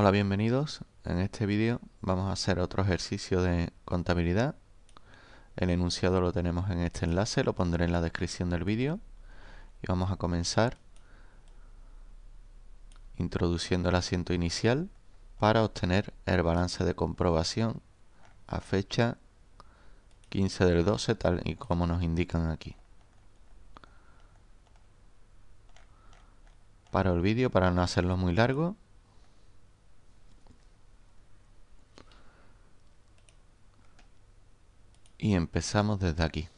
Hola, bienvenidos. En este vídeo vamos a hacer otro ejercicio de contabilidad. El enunciado lo tenemos en este enlace, lo pondré en la descripción del vídeo. Y vamos a comenzar introduciendo el asiento inicial para obtener el balance de comprobación a fecha 15 del 12, tal y como nos indican aquí. Paro el vídeo para no hacerlo muy largo y empezamos desde aquí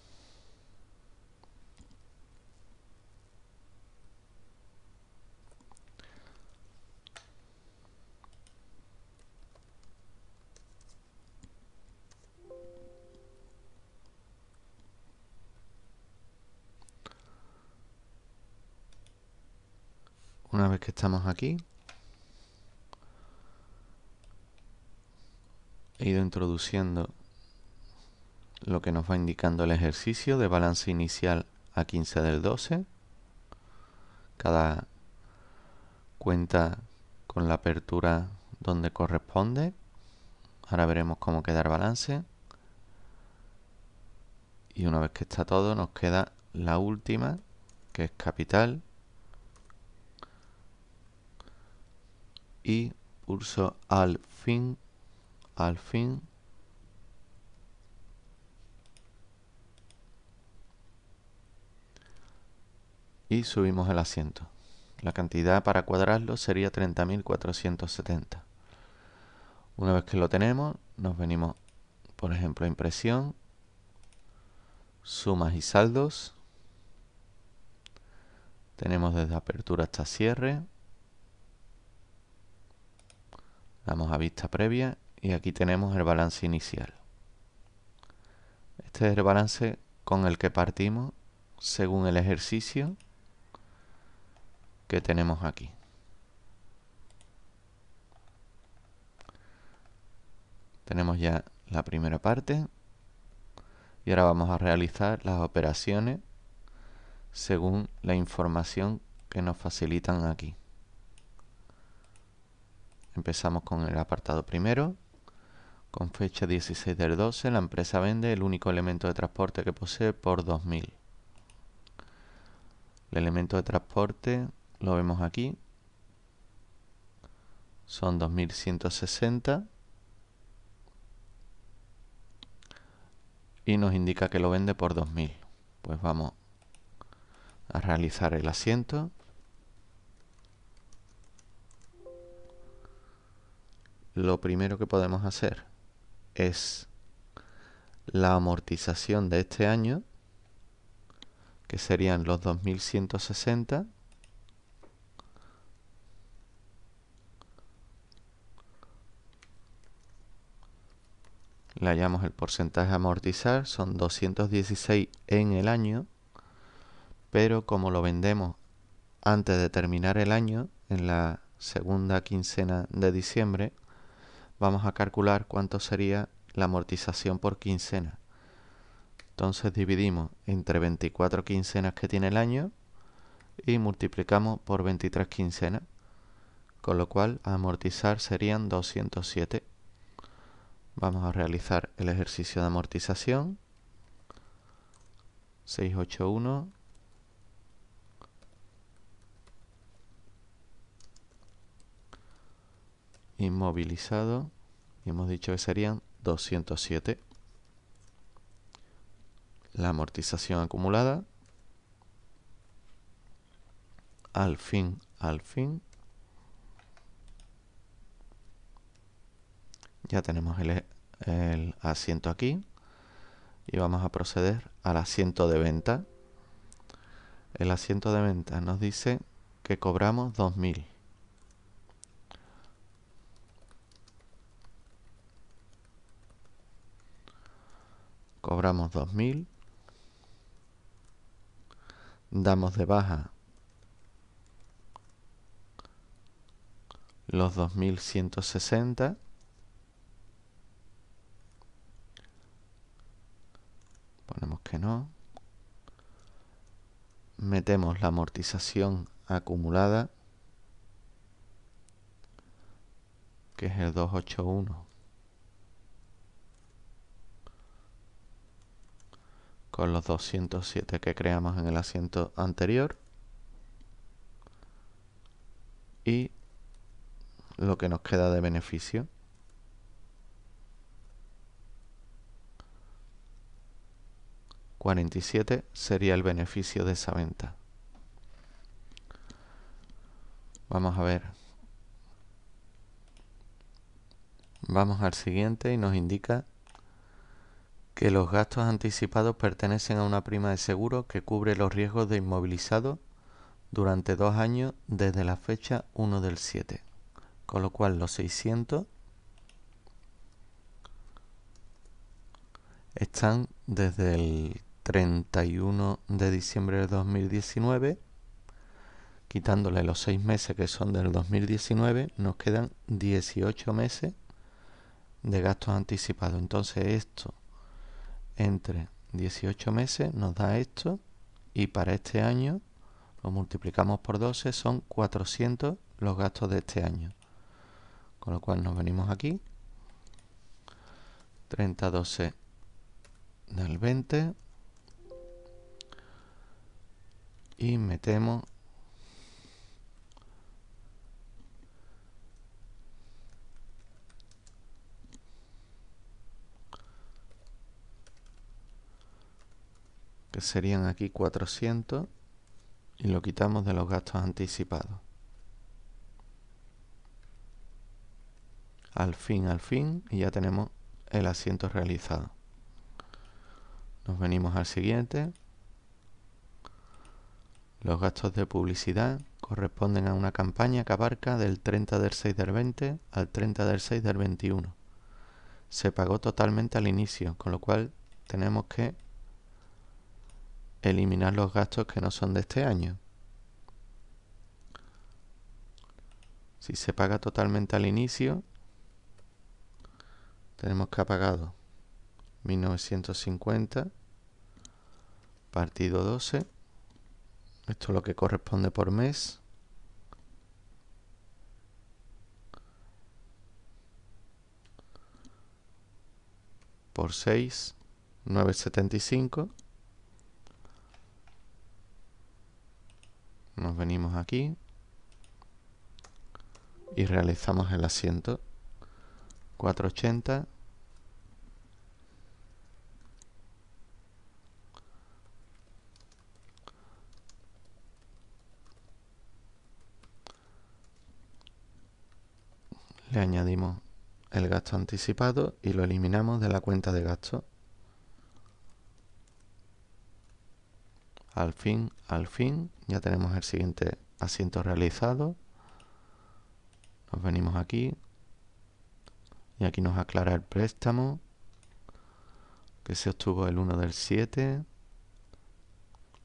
una vez que estamos aquí he ido introduciendo lo que nos va indicando el ejercicio de balance inicial a 15 del 12. Cada cuenta con la apertura donde corresponde. Ahora veremos cómo quedar balance. Y una vez que está todo, nos queda la última, que es capital. Y pulso al fin, al fin, y subimos el asiento. La cantidad para cuadrarlo sería 30.470. Una vez que lo tenemos, nos venimos, por ejemplo, a impresión, sumas y saldos. Tenemos desde apertura hasta cierre. Damos a vista previa y aquí tenemos el balance inicial. Este es el balance con el que partimos según el ejercicio que tenemos aquí. Tenemos ya la primera parte y ahora vamos a realizar las operaciones según la información que nos facilitan aquí. Empezamos con el apartado primero. Con fecha 16 del 12, la empresa vende el único elemento de transporte que posee por 2000. El elemento de transporte lo vemos aquí, son 2160 y nos indica que lo vende por 2000. Pues vamos a realizar el asiento. Lo primero que podemos hacer es la amortización de este año, que serían los 2160 le hallamos el porcentaje a amortizar, son 216 en el año, pero como lo vendemos antes de terminar el año, en la segunda quincena de diciembre, vamos a calcular cuánto sería la amortización por quincena. Entonces dividimos entre 24 quincenas que tiene el año y multiplicamos por 23 quincenas, con lo cual amortizar serían 207. Vamos a realizar el ejercicio de amortización. 681. Inmovilizado. Y hemos dicho que serían 207. La amortización acumulada. Al fin, al fin. Ya tenemos el, asiento aquí y vamos a proceder al asiento de venta. El asiento de venta nos dice que cobramos 2000. Cobramos 2000. Damos de baja los 2160. ponemos que no metemos la amortización acumulada que es el 281 con los 207 que creamos en el asiento anterior y lo que nos queda de beneficio 47 sería el beneficio de esa venta. Vamos a ver. Vamos al siguiente y nos indica que los gastos anticipados pertenecen a una prima de seguro que cubre los riesgos de inmovilizado durante dos años desde la fecha 1 del 7. Con lo cual los 600 están desde el 31 de diciembre del 2019, quitándole los 6 meses que son del 2019, nos quedan 18 meses de gastos anticipados. Entonces esto entre 18 meses nos da esto y para este año lo multiplicamos por 12, son 400 los gastos de este año. Con lo cual nos venimos aquí. 30, 12 del 20 y metemos que serían aquí 400 y lo quitamos de los gastos anticipados al fin al fin y ya tenemos el asiento realizado nos venimos al siguiente los gastos de publicidad corresponden a una campaña que abarca del 30 del 6 del 20 al 30 del 6 del 21. Se pagó totalmente al inicio, con lo cual tenemos que eliminar los gastos que no son de este año. Si se paga totalmente al inicio, tenemos que ha pagado 1950, partido 12. Esto es lo que corresponde por mes. Por 6, 9,75. Nos venimos aquí y realizamos el asiento. 480. le añadimos el gasto anticipado y lo eliminamos de la cuenta de gasto. Al fin, al fin, ya tenemos el siguiente asiento realizado. Nos venimos aquí y aquí nos aclara el préstamo que se obtuvo el 1 del 7.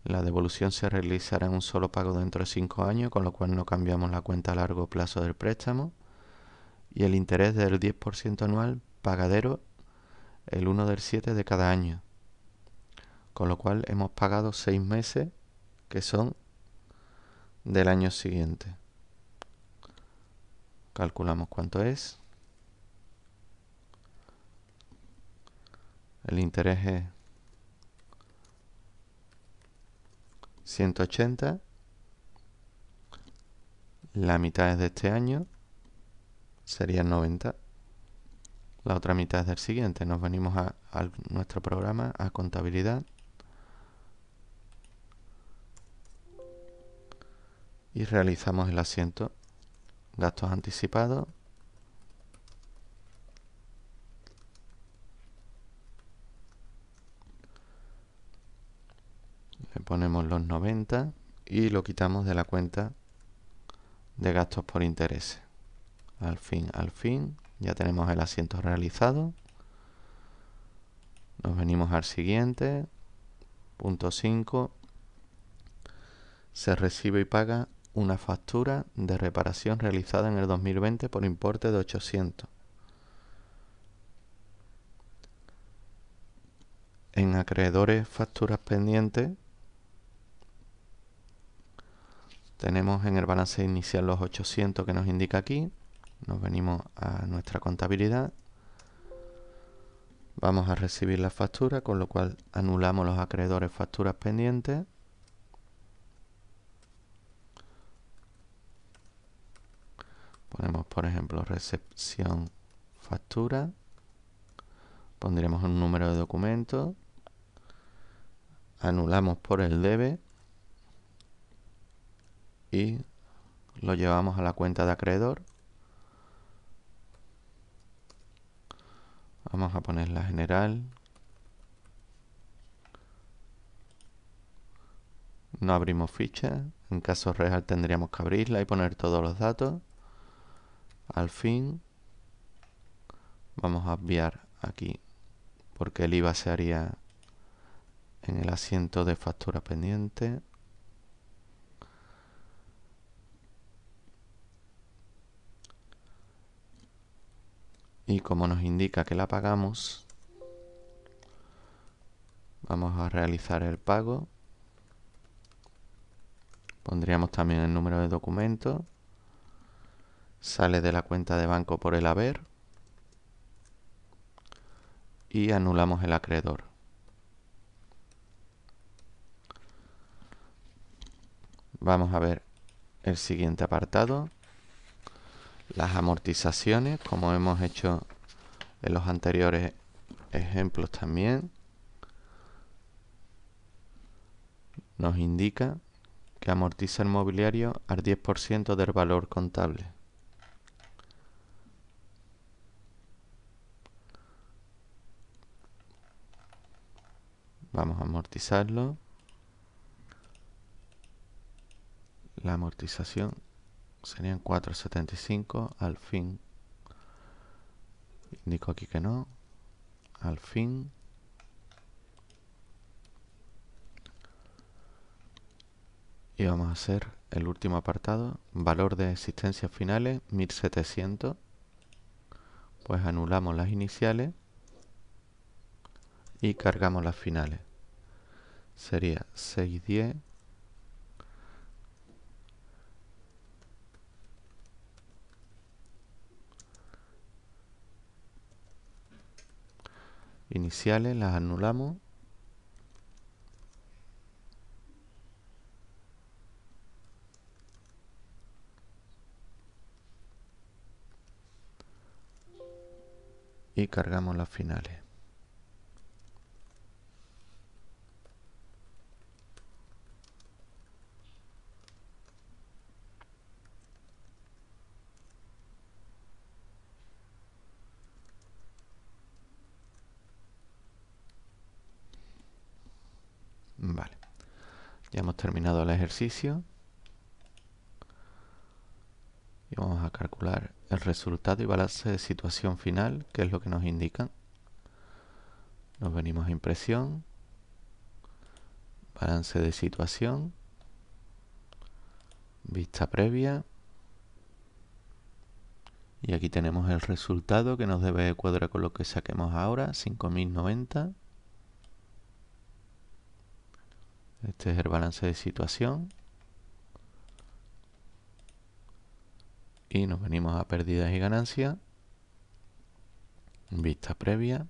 La devolución se realizará en un solo pago dentro de 5 años, con lo cual no cambiamos la cuenta a largo plazo del préstamo y el interés del 10% anual pagadero el 1 del 7 de cada año. Con lo cual hemos pagado 6 meses que son del año siguiente. Calculamos cuánto es. El interés es 180. La mitad es de este año sería 90. La otra mitad es del siguiente. Nos venimos a, a nuestro programa, a contabilidad. y realizamos el asiento. Gastos anticipados. Le ponemos los 90 y lo quitamos de la cuenta de gastos por intereses. Al fin, al fin. Ya tenemos el asiento realizado. Nos venimos al siguiente. Punto 5. Se recibe y paga una factura de reparación realizada en el 2020 por importe de 800. En acreedores facturas pendientes tenemos en el balance inicial los 800 que nos indica aquí nos venimos a nuestra contabilidad vamos a recibir la factura con lo cual anulamos los acreedores facturas pendientes ponemos por ejemplo recepción factura pondremos un número de documento anulamos por el debe y lo llevamos a la cuenta de acreedor Vamos a poner la general. No abrimos ficha. En caso real tendríamos que abrirla y poner todos los datos. Al fin. Vamos a enviar aquí. Porque el IVA se haría en el asiento de factura pendiente. Y como nos indica que la pagamos, vamos a realizar el pago. Pondríamos también el número de documento. Sale de la cuenta de banco por el haber. Y anulamos el acreedor. Vamos a ver el siguiente apartado las amortizaciones como hemos hecho en los anteriores ejemplos también nos indica que amortiza el mobiliario al 10% del valor contable vamos a amortizarlo la amortización serían 4.75 al fin indico aquí que no al fin y vamos a hacer el último apartado valor de existencias finales 1700 pues anulamos las iniciales y cargamos las finales sería 610 iniciales, las anulamos. Y cargamos las finales. terminado el ejercicio y vamos a calcular el resultado y balance de situación final, que es lo que nos indican. Nos venimos a impresión, balance de situación, vista previa y aquí tenemos el resultado que nos debe cuadrar con lo que saquemos ahora, 5090. Este es el balance de situación. Y nos venimos a pérdidas y ganancias. Vista previa.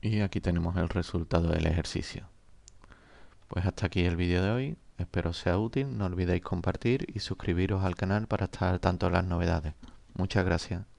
Y aquí tenemos el resultado del ejercicio. Pues hasta aquí el vídeo de hoy. Espero sea útil. No olvidéis compartir y suscribiros al canal para estar al tanto de las novedades. Muchas gracias.